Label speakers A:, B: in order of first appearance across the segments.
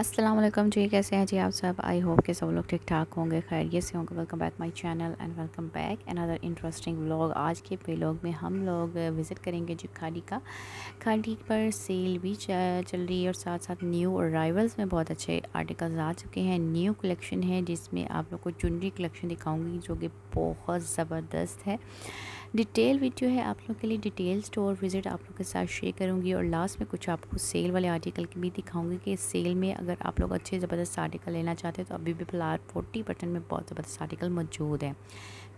A: असलम जी कैसे हैं जी आप सब आई होप के सब लोग ठीक ठाक होंगे खैरियत से होंगे welcome back my channel and welcome back another interesting vlog आज के लोग में हम लोग विज़िट करेंगे जी खाड़ी का खाड़ी पर सेल भी चल रही है और साथ साथ न्यू अराइवल्स में बहुत अच्छे आर्टिकल्स आ चुके हैं न्यू कलेक्शन है जिसमें आप लोग को चुनरी कलेक्शन दिखाऊँगी जो कि बहुत ज़बरदस्त है डिटेल वीडियो है आप लोग के लिए डिटेल स्टोर विज़िट आप लोग के साथ शेयर करूँगी और लास्ट में कुछ आपको सेल वाले आर्टिकल की भी दिखाऊँगी कि सेल में अगर आप लोग अच्छे ज़बरदस्त आर्टिकल लेना चाहते हैं तो अभी भी फिलहाल फोर्टी परसेंट में बहुत ज़बरदस्त आर्टिकल मौजूद है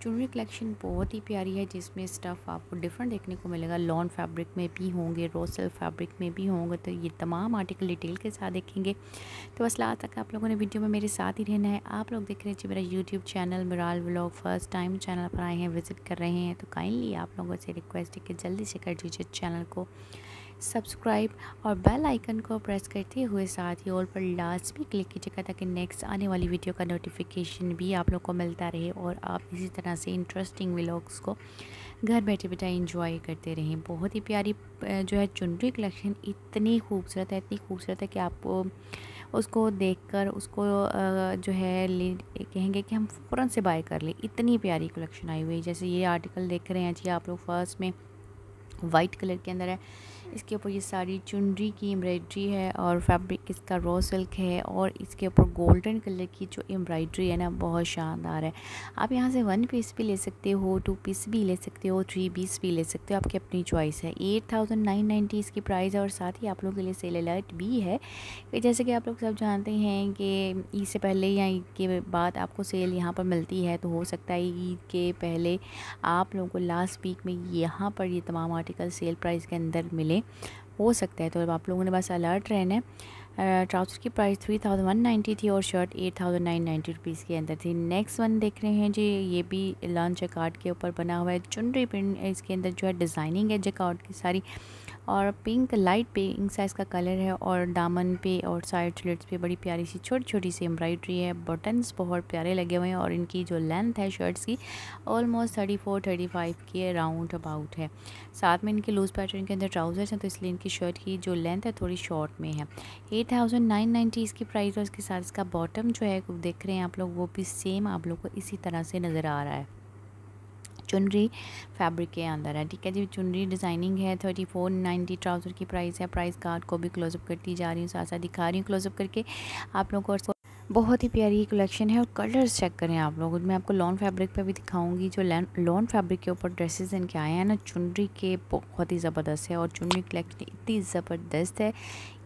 A: चुनरी कलेक्शन बहुत ही प्यारी है जिसमें स्टफ़ आपको डिफरेंट देखने को मिलेगा लॉन फैब्रिक में भी होंगे रोसल फैब्रिक में भी होंगे तो ये तमाम आर्टिकल डिटेल के साथ देखेंगे तो बस लास्ट तक आप लोगों ने वीडियो में मेरे साथ ही रहना है आप लोग देख रहे हैं जी मेरा YouTube channel Maral vlog first time channel पर आए हैं विज़िट कर रहे हैं तो काइंडली आप लोगों से रिक्वेस्ट है कि जल्दी से कर दीजिए चैनल को सब्सक्राइब और बेल आइकन को प्रेस करते हुए साथ ही ऑल पर लास्ट भी क्लिक कीजिएगा ताकि नेक्स्ट आने वाली वीडियो का नोटिफिकेशन भी आप लोग को मिलता रहे और आप इसी तरह से इंटरेस्टिंग व्लॉग्स को घर बैठे बैठे इंजॉय करते रहें बहुत ही प्यारी जो है चुनरी कलेक्शन इतनी खूबसूरत है इतनी खूबसूरत है कि आपको उसको देखकर उसको जो है ले कहेंगे कि हम फ़ौरन से बाय कर लें इतनी प्यारी कलेक्शन आई हुई है जैसे ये आर्टिकल देख रहे हैं जी आप लोग फर्स्ट में वाइट कलर के अंदर है इसके ऊपर ये सारी चुनरी की एम्ब्रॉयड्री है और फैब्रिक इसका रॉ सिल्क है और इसके ऊपर गोल्डन कलर की जो एम्ब्रॉयड्री है ना बहुत शानदार है आप यहाँ से वन पीस भी ले सकते हो टू पीस भी ले सकते हो थ्री पीस भी ले सकते हो आपकी अपनी चॉइस है एट थाउजेंड नाइन नाइन्टी इसकी प्राइस है और साथ ही आप लोगों के लिए सेल अलर्ट भी है जैसे कि आप लोग सब जानते हैं कि ईद से पहले या ईद के बाद आपको सेल यहाँ पर मिलती है तो हो सकता है ईद के पहले आप लोगों को लास्ट वीक में यहाँ पर ये तमाम आर्टिकल सेल प्राइस के अंदर मिले हो सकता है तो आप लोगों ने बस अलर्ट रहना है ट्राउज़र की price three thousand one ninety थी और shirt eight thousand nine ninety rupees के अंदर थी नेक्स्ट वन देख रहे हैं जी ये भी लॉन्च जकार्ड के ऊपर बना हुआ है चुनरी प्रिंट इसके अंदर जो है डिज़ाइनिंग है जकार्ड की सारी और पिंक लाइट पिंक साइज़ का कलर है और दामन पे और साइड स्लिट्स पे बड़ी प्यारी सी छोटी छोटी सी एम्ब्रॉयडरी है बटन्स बहुत प्यारे लगे हुए हैं और इनकी जो लेंथ है शर्ट्स की almost thirty four thirty five के राउंड अबाउट है साथ में इनके लूज़ पैटर्न के अंदर ट्राउज़र्स हैं तो इसलिए इनकी शर्ट की जो लेंथ है थोड़ी शॉर्ट में है एट थाउजेंड नाइन इसकी प्राइस और इसके साथ इसका बॉटम जो है देख रहे हैं आप लोग वो भी सेम आप लोग को इसी तरह से नज़र आ रहा है चुनरी फैब्रिक के अंदर है ठीक है जी चुनरी डिज़ाइनिंग है थर्टी फोर नाइन्टी ट्राउज़र की प्राइस है प्राइस कार्ड को भी क्लोजअप करती जा रही हूँ साथ साथ दिखा रही हूँ क्लोजअप करके आप लोगों को बहुत ही प्यारी कलेक्शन है और कलर्स चेक करें आप लोग मैं आपको लॉन फैब्रिक पे भी दिखाऊंगी जो लॉन फैब्रिक के ऊपर ड्रेसेस इनके आए हैं ना चुनरी के बहुत ही ज़बरदस्त है और चुनरी कलेक्शन इतनी ज़बरदस्त है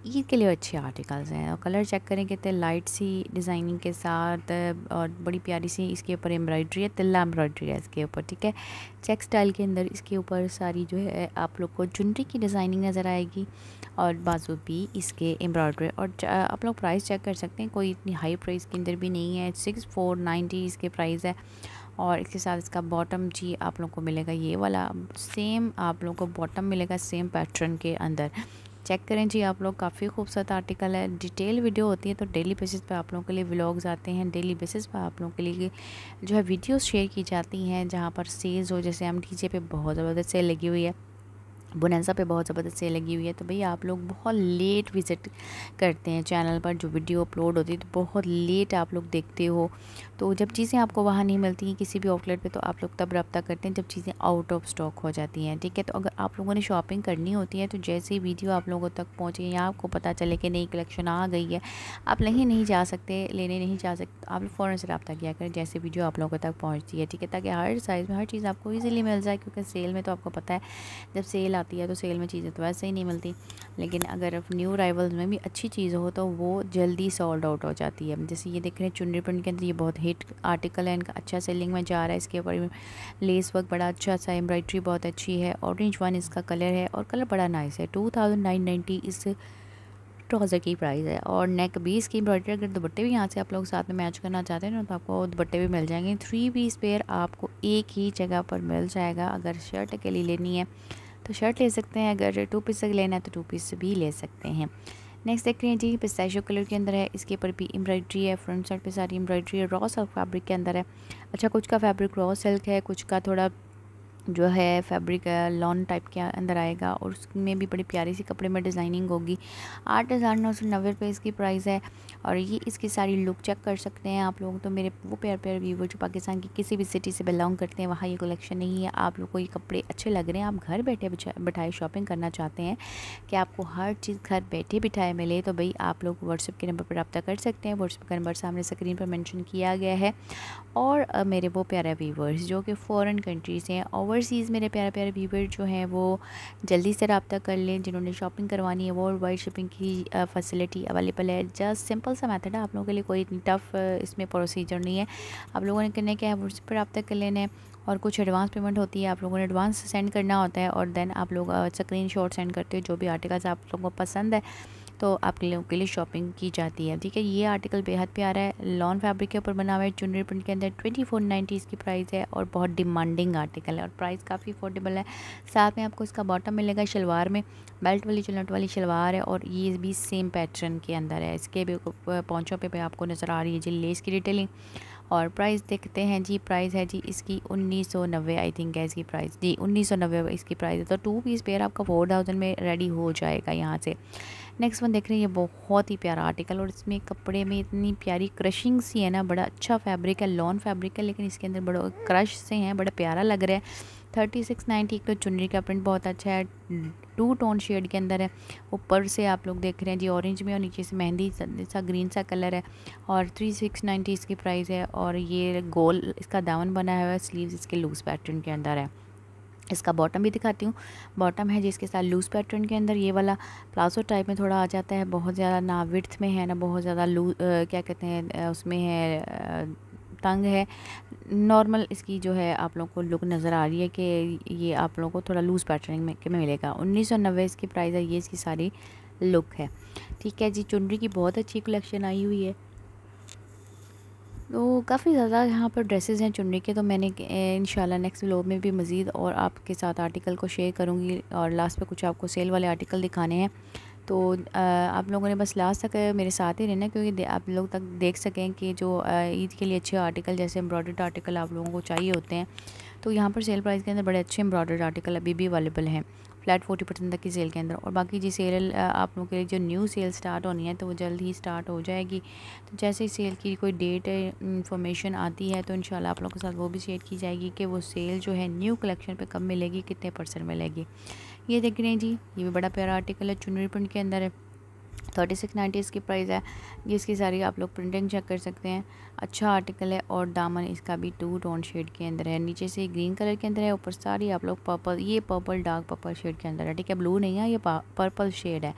A: ईद के लिए अच्छे आर्टिकल्स हैं और कलर चेक करें कितने लाइट सी डिज़ाइनिंग के साथ और बड़ी प्यारी सी इसके ऊपर एम्ब्रॉयड्री है तिल्ला एम्ब्रॉयड्री है इसके ऊपर ठीक है चेक स्टाइल के अंदर इसके ऊपर सारी जो है आप लोग को चुनरी की डिज़ाइनिंग नज़र आएगी और बाजू भी इसके एम्ब्रॉयड्री और आप लोग प्राइस चेक कर सकते हैं कोई इतनी हाई प्राइस के अंदर भी नहीं है सिक्स फोर नाइन्टी इसके प्राइस है और इसके साथ इसका बॉटम जी आप लोग को मिलेगा ये वाला सेम आप लोग को बॉटम मिलेगा सेम पैटर्न के अंदर चेक करें जी आप लोग काफ़ी खूबसूरत आर्टिकल है डिटेल वीडियो होती है तो डेली बेसिस पे आप लोगों के लिए व्लॉग्स आते हैं डेली बेसिस पे आप लोगों के लिए जो है वीडियोस शेयर की जाती हैं जहाँ पर सेल्स हो जैसे हम जे पे बहुत ज़बरदस्त सेल लगी हुई है बुनैजा पे बहुत ज़बरदस्त सेल लगी हुई है तो भैया आप लोग बहुत लेट विज़िट करते हैं चैनल पर जो वीडियो अपलोड होती है तो बहुत लेट आप लोग देखते हो तो जब चीज़ें आपको वहाँ नहीं मिलती हैं किसी भी आउटलेट पे तो आप लोग तब रब्ता करते हैं जब चीज़ें आउट ऑफ स्टॉक हो जाती हैं ठीक है तो अगर आप लोगों ने शॉपिंग करनी होती है तो जैसे ही वीडियो आप लोगों तक पहुँचे या आपको पता चले कि नई कलेक्शन आ गई है आप नहीं नहीं जा सकते लेने नहीं जा सकते आप लोग फ़ौरन से रब्ता किया करें जैसे वीडियो आप लोगों तक पहुँचती है ठीक है ताकि हर साइज़ में हर चीज़ आपको ईजिली मिल जाए क्योंकि सेल में तो आपको पता है जब सेल आती है तो सेल में चीज़ें तो वैसे ही नहीं मिलती लेकिन अगर न्यू अराइवल्स में भी अच्छी चीज़ हो तो वो जल्दी सॉल्ड आउट हो जाती है जैसे ये देख रहे हैं चुनरी प्रिंट के अंदर ये बहुत हिट आर्टिकल है इनका अच्छा सेलिंग में जा रहा है इसके ऊपर लेस वर्क बड़ा अच्छा सा एम्ब्रॉयड्री बहुत अच्छी है ऑरेंज वन इसका कलर है और कलर बड़ा नाइस है टू इस ट्राउज़र की प्राइस है और नेक भी इसकी एम्ब्रॉयडरी अगर दुपट्टे भी यहाँ से आप लोग साथ में मैच करना चाहते हैं ना तो आपको दुपट्टे भी मिल जाएंगे थ्री पीस पेयर आपको एक ही जगह पर मिल जाएगा अगर शर्ट अकेली लेनी है तो शर्ट ले सकते हैं अगर टू पीस लेना है तो टू पीस भी ले सकते हैं नेक्स्ट देख रहे हैं जी पिस्ताशियो कलर के अंदर है इसके ऊपर भी एम्ब्रॉयड्री है फ्रंट साइड पे सारी एम्ब्रॉयड्री है रॉ सिल्क फैब्रिक के अंदर है अच्छा कुछ का फैब्रिक रॉ सिल्क है कुछ का थोड़ा जो है फैब्रिक लॉन टाइप के अंदर आएगा और उसमें भी बड़ी प्यारी सी कपड़े में डिज़ाइनिंग होगी आठ हज़ार नौ सौ नब्बे रुपये इसकी प्राइस है और ये इसकी सारी लुक चेक कर सकते हैं आप लोग तो मेरे वो प्यार प्यार व्यूवर जो पाकिस्तान की किसी भी सिटी से बिलोंग करते हैं वहाँ ये कलेक्शन नहीं है आप लोग को ये कपड़े अच्छे लग रहे हैं आप घर बैठे बिठाए शॉपिंग करना चाहते हैं कि आपको हर चीज़ घर बैठे बिठाए मिले तो भाई आप लोग व्हाट्सअप के नंबर पर रब्ता कर सकते हैं व्हाट्सअप का नंबर सामने स्क्रीन पर मैंशन किया गया है और मेरे वो प्यारा व्यूवर्स जो कि फ़ॉरन कंट्रीज़ हैं ओवर ओवरसीज़ मेरे प्यारे प्यारे व्यूवर जो हैं वो जल्दी से रबता कर लें जिन्होंने शॉपिंग करवानी है वर्ल्ड वाइड शिपिंग की फैसिलिटी अवेलेबल है जस्ट सिंपल सा मैथड है आप लोगों के लिए कोई इतनी टफ इसमें प्रोसीजर नहीं है आप लोगों ने करना क्या है वो पर रबता कर लेना है और कुछ एडवांस पेमेंट होती है आप लोगों ने एडवांस सेंड करना होता है और देन आप लोग स्क्रीन शॉट सेंड करते हो जो भी आर्टिकल्स आप लोगों को पसंद है तो आप लोगों के लिए शॉपिंग की जाती है ठीक है ये आर्टिकल बेहद प्यारा है लॉन फैब्रिक के ऊपर बना हुआ है चुनरी प्रिंट के अंदर ट्वेंटी फोर नाइन्टी इसकी प्राइस है और बहुत डिमांडिंग आर्टिकल है और प्राइस काफ़ी अफोर्डेबल है साथ में आपको इसका बॉटम मिलेगा शलवार में बेल्ट वाली चुनट वाली शलवार है और ये भी सेम पैटर्न के अंदर है इसके भी पहुँचों पर आपको नज़र आ रही है जी लेस की डिटेलिंग और प्राइस देखते हैं जी प्राइस है जी इसकी उन्नीस सौ नब्बे आई थिंक है इसकी प्राइस जी उन्नीस सौ नब्बे इसकी प्राइस है तो टू पीस पेयर आपका फोर थाउजेंड में रेडी हो जाएगा यहाँ से नेक्स्ट वन देख रहे हैं ये बहुत ही प्यारा आर्टिकल और इसमें कपड़े में इतनी प्यारी क्रशिंग सी है ना बड़ा अच्छा फैब्रिक है लॉन फैब्रिक है लेकिन इसके अंदर बड़ा क्रश से हैं बड़ा प्यारा लग रहा है थर्टी सिक्स नाइन्टी एक तो चुनरी का प्रिंट बहुत अच्छा है टू टोन शेड के अंदर है ऊपर से आप लोग देख रहे हैं जी ऑरेंज में और नीचे से मेहंदी सा ग्रीन सा कलर है और थ्री सिक्स नाइन्टी इसकी प्राइस है और ये गोल इसका दामन बना हुआ है स्लीव्स इसके लूज पैटर्न के अंदर है इसका बॉटम भी दिखाती हूँ बॉटम है जिसके साथ लूज़ पैटर्न के अंदर ये वाला प्लाजो टाइप में थोड़ा आ जाता है बहुत ज़्यादा ना विथ में है ना बहुत ज़्यादा लू क्या कहते हैं उसमें है तंग है नॉर्मल इसकी जो है आप लोगों को लुक नज़र आ रही है कि ये आप लोगों को थोड़ा लूज़ पैटर्न में में मिलेगा उन्नीस सौ नब्बे इसकी प्राइस है ये इसकी सारी लुक है ठीक है जी चुनरी की बहुत अच्छी कलेक्शन आई हुई है तो काफ़ी ज़्यादा यहाँ पर ड्रेसेस हैं चुनने के तो मैंने इन नेक्स्ट व्लॉग में भी मज़ीद और आपके साथ आर्टिकल को शेयर करूँगी और लास्ट पे कुछ आपको सेल वाले आर्टिकल दिखाने हैं तो आप लोगों ने बस लास्ट तक मेरे साथ ही रहना क्योंकि आप लोग तक देख सकें कि जो ईद के लिए अच्छे आर्टिकल जैसे एम्ब्रॉडर्ड आर्टिकल आप लोगों को चाहिए होते हैं तो यहाँ पर सेल प्राइस के अंदर बड़े अच्छे एम्ब्रॉडर्ड आर्टिकल अभी भी अवेलेबल हैं फ्लैट फोर्टी परसेंट तक की सेल के अंदर और बाकी जी सेल आप लोगों के लिए जो न्यू सेल स्टार्ट होनी है तो वो जल्द ही स्टार्ट हो जाएगी तो जैसे ही सेल की कोई डेट इन्फॉर्मेशन आती है तो इन आप लोगों के साथ वो भी शेयर की जाएगी कि वो सेल जो है न्यू कलेक्शन पर कब मिलेगी कितने परसेंट मिलेगी ये देख रहे हैं जी ये भी बड़ा प्यारा आर्टिकल है चुनरी प्रिंट के अंदर है थर्टी सिक्स नाइन्टी इसकी प्राइस है इसकी सारी आप लोग प्रिंटिंग चेक कर सकते हैं अच्छा आर्टिकल है और दामन इसका भी टू टोन शेड के अंदर है नीचे से ग्रीन कलर के अंदर है ऊपर सारी आप लोग पर्पल ये पर्पल डार्क पर्पल शेड के अंदर है ठीक है ब्लू नहीं है ये पर्पल शेड है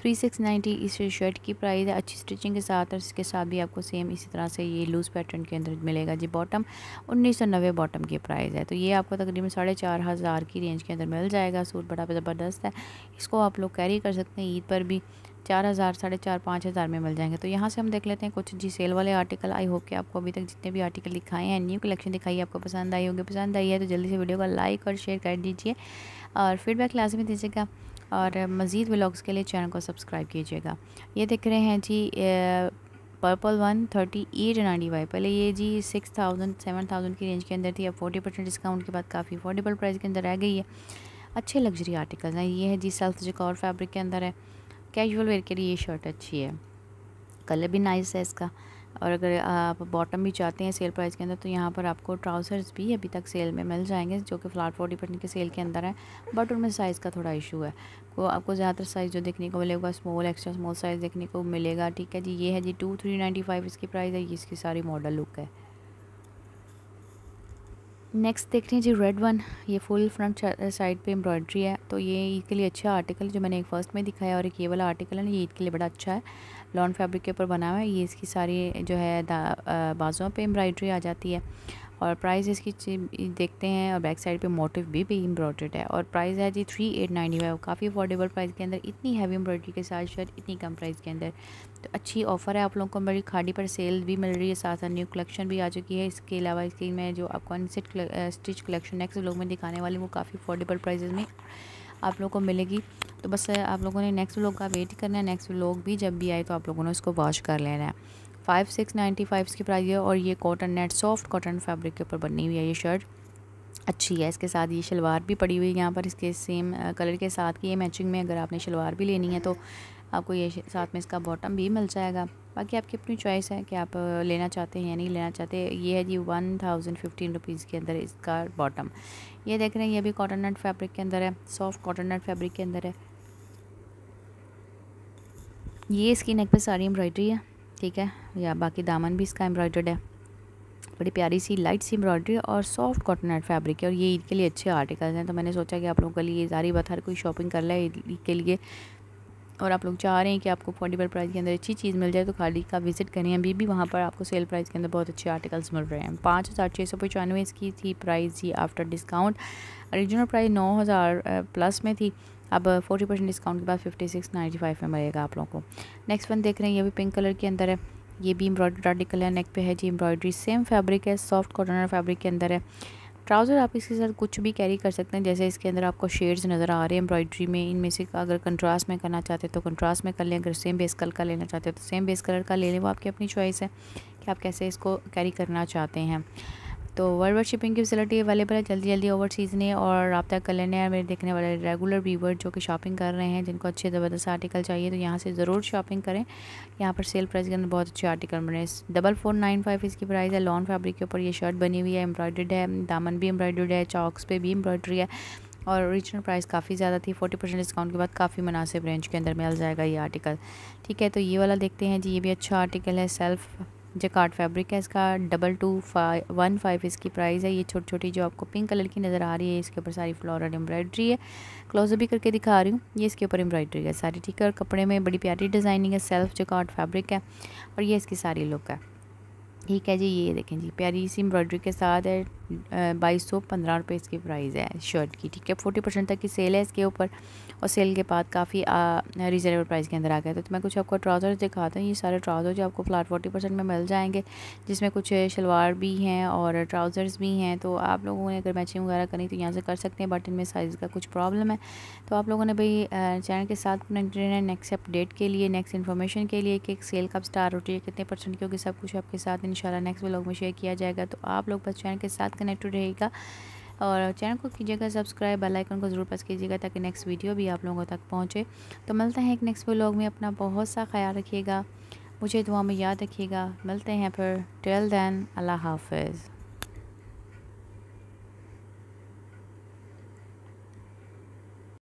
A: थ्री सिक्स नाइन्टी इस शर्ट की प्राइस है अच्छी स्टिचिंग के साथ और इसके साथ भी आपको सेम इसी तरह से ये लूज़ पैटर्न के अंदर मिलेगा जी बॉटम उन्नीस सौ नब्बे बॉटम की प्राइस है तो ये आपको तकरीबन साढ़े चार हज़ार की रेंज के अंदर मिल जाएगा सूट बड़ा ज़बरदस्त है इसको आप लोग कैरी कर सकते हैं ईद पर भी चार हज़ार साढ़े चार पाँच हज़ार में मिल जाएंगे तो यहाँ से हम देख लेते हैं कुछ जी सेल वाले आर्टिकल आई होप कि आपको अभी तक जितने भी आर्टिकल दिखाए हैं न्यू कलेक्शन दिखाई आपको पसंद आई होगी पसंद आई है तो जल्दी से वीडियो को लाइक और शेयर कर दीजिए और फीडबैक लाजमी दीजिएगा और मज़ीद व्लॉग्स के लिए चैनल को सब्सक्राइब कीजिएगा ये देख रहे हैं जी purple one thirty eight ninety five पहले ये जी सिक्स थाउजेंड सेवन थाउजेंड की रेंज के अंदर थी अब फोर्टी परसेंट डिस्काउंट के बाद काफ़ी अफोर्डेबल प्राइस के अंदर रह गई है अच्छे लग्जरी आर्टिकल्स हैं ये है जी सेल्फ जिकॉर फैब्रिक के अंदर है कैजुअल वेयर के लिए ये शर्ट अच्छी है कलर भी नाइस है इसका और अगर आप बॉटम भी चाहते हैं सेल प्राइस के अंदर तो यहाँ पर आपको ट्राउज़र्स भी अभी तक सेल में मिल जाएंगे जो कि फ्लाट फोर्टी परसेंट के सेल के अंदर है बट उनमें साइज़ का थोड़ा इशू है को आपको ज़्यादातर साइज़ जो देखने को मिलेगा स्मॉल एक्स्ट्रा स्मॉल साइज़ देखने को मिलेगा ठीक है जी ये है जी टू थ्री नाइन्टी फाइव इसकी प्राइस है ये इसकी सारी मॉडल लुक है नेक्स्ट देख रहे हैं जी रेड वन ये फुल फ्रंट साइड पे एम्ब्रॉयड्री है तो ये ईद के लिए अच्छा आर्टिकल जो मैंने एक फर्स्ट में दिखाया और एक ये वाला आर्टिकल है ना ये ईद के लिए बड़ा अच्छा है लॉन फैब्रिक के ऊपर बना हुआ है ये इसकी सारी जो है uh, बाजुओं पे एम्ब्रॉयड्री आ जाती है और प्राइस इसकी देखते हैं और बैक साइड पे मोटिव भी भी एम्ब्रॉयड है और प्राइस है जी थ्री एट नाइन्टी फाइव काफ़ी अफोर्डेबल प्राइस के अंदर इतनी हैवी एम्ब्रॉयडरी के साथ शर्ट इतनी कम प्राइस के अंदर तो अच्छी ऑफ़र है आप लोगों को मेरी खाड़ी पर सेल भी मिल रही है साथ साथ न्यू कलेक्शन भी आ चुकी है इसके अलावा इसकी मैं जो आपको अनसेट स्टिच कलेक्शन नेक्स्ट लोग में दिखाने वाली वो काफ़ी अफोर्डेबल प्राइजेज में आप लोगों को मिलेगी तो बस आप लोगों ने नेक्स्ट व्लॉग का वेट करना है नेक्स्ट व्लॉग भी जब भी आए तो आप लोगों ने उसको वॉश कर लेना है फाइव सिक्स नाइन्टी फाइव इसकी प्राइस है और ये cotton net soft cotton fabric के ऊपर बनी हुई है ये शर्ट अच्छी है इसके साथ ये शलवार भी पड़ी हुई है यहाँ पर इसके सेम कलर के साथ की ये मैचिंग में अगर आपने शलवार भी लेनी है तो आपको ये साथ में इसका बॉटम भी मिल जाएगा बाकी आपकी अपनी चॉइस है कि आप लेना चाहते हैं या नहीं लेना चाहते ये है जी वन थाउजेंड फिफ्टीन रुपीज़ के अंदर इसका बॉटम ये देख रहे हैं ये भी कॉटन नट फैब्रिक के अंदर है सॉफ्ट कॉटन नट फैब्रिक के अंदर है ये इसकी नेक पे सारी एम्ब्रॉयडरी है ठीक है या बाकी दामन भी इसका एम्ब्रॉयडर्ड है बड़ी प्यारी सी लाइट सी एम्ब्रॉयडरी और सॉफ्ट कॉटन नेट फैब्रिक है और ये ईद के लिए अच्छे आर्टिकल्स हैं तो मैंने सोचा कि आप लोगों के लिए सारी बात हर कोई शॉपिंग कर लें ईद के लिए और आप लोग चाह रहे हैं कि आपको अफोर्डेबल प्राइस के अंदर अच्छी चीज़ मिल जाए तो खाली का विजिट करें अभी भी वहाँ पर आपको सेल प्राइस के अंदर बहुत अच्छे आर्टिकल्स मिल रहे हैं पाँच हज़ार छः सौ पचानवे इसकी थी प्राइस जी आफ्टर डिस्काउंट ओरिजिनल प्राइस नौ हज़ार प्लस में थी अब फोर्टी परसेंट डिस्काउंट के बाद फिफ्टी सिक्स नाइन्टी फाइव में मिलेगा आप लोगों को नेक्स्ट वन देख रहे हैं ये भी पिंक कलर के अंदर है ये भी एम्ब्रॉयडरी आर्टिकल है नेक पे है जी एम्ब्रॉयडरी सेम फैब्रिक है सॉफ्ट कॉटनर फैब्रिक के अंदर है ट्राउज़र आप इसके साथ कुछ भी कैरी कर सकते हैं जैसे इसके अंदर आपको शेड्स नज़र आ रहे हैं एम्ब्रॉयडरी में इनमें से अगर कंट्रास्ट में करना चाहते हैं तो कंट्रास्ट में कर लें अगर सेम बेस कलर का लेना चाहते हैं तो सेम बेस कलर का ले लें वो आपकी अपनी चॉइस है कि आप कैसे इसको कैरी करना चाहते हैं तो वर्ल्ड वाइड शिपिंग की फैसिलिटी अवेलेबल है जल्दी जल्दी ओवरसीज़ ने और रबता कर लेने हैं मेरे देखने वाले रेगुलर व्यूवर जो कि शॉपिंग कर रहे हैं जिनको अच्छे ज़बरदस्त आर्टिकल चाहिए तो यहाँ से ज़रूर शॉपिंग करें यहाँ पर सेल प्राइस के अंदर बहुत अच्छे आर्टिकल बने डबल फोर नाइन फाइव इसकी प्राइस है लॉन फैब्रिक के ऊपर ये शर्ट बनी हुई है एम्ब्रॉयड है दामन भी एम्ब्रॉयड है चॉक्स पे भी एम्ब्रॉयड्री है और ओरिजिनल प्राइस काफ़ी ज़्यादा थी फोर्टी परसेंट डिस्काउंट के बाद काफ़ी मुनासिब रेंज के अंदर मिल जाएगा ये आर्टिकल ठीक है तो ये वाला देखते हैं जी ये भी अच्छा आर्टिकल है सेल्फ़ जकाट फैब्रिक है इसका double two five one five इसकी प्राइस है ये छोटी छोटी जो आपको पिंक कलर की नज़र आ रही है इसके ऊपर सारी फ्लोरल एम्ब्रॉयड्री है क्लोज भी करके दिखा रही हूँ ये इसके ऊपर एम्ब्रॉयड्री है सारी ठीक है और कपड़े में बड़ी प्यारी डिज़ाइनिंग है सेल्फ जकाट फैब्रिक है और ये इसकी सारी लुक है ठीक है जी ये देखें जी प्यारी सी एम्ब्रॉयड्री के साथ है बाईस सौ पंद्रह रुपये इसकी प्राइस है शर्ट की ठीक है फोर्टी परसेंट तक की सेल है इसके ऊपर और सेल के बाद काफ़ी रिजनेबल प्राइस के अंदर आ गया तो, तो मैं कुछ आपको ट्राउज़र्स दिखाता हूँ ये सारे ट्राउज़र जो आपको फ्लाट फोर्टी परसेंट में मिल जाएंगे जिसमें कुछ शलवार भी हैं और ट्राउज़र्स भी हैं तो आप लोगों ने अगर मैचिंग वगैरह करनी तो यहाँ से कर सकते हैं बट इनमें साइज़ का कुछ प्रॉब्लम है तो आप लोगों ने भाई चैनल के साथ कनेक्ट रहना नेक्स्ट अपडेट के लिए नेक्स्ट इन्फॉर्मेशन के लिए कि सेल कब स्टार्ट होती है कितने परसेंट क्योंकि सब कुछ आपके साथ इन नेक्स्ट ब्लॉग में शेयर किया जाएगा तो आप लोग बस चैनल के साथ कनेक्टेड रहेगा और चैनल को कीजिएगा सब्सक्राइब बेल आइकन को ज़रूर प्रेस कीजिएगा ताकि नेक्स्ट वीडियो भी आप लोगों तक पहुंचे तो मिलते हैं एक नेक्स्ट व्लॉग में अपना बहुत सा ख्याल रखिएगा मुझे दुआ में याद रखिएगा मिलते हैं फिर टेल दैन अल्लाह हाफिज़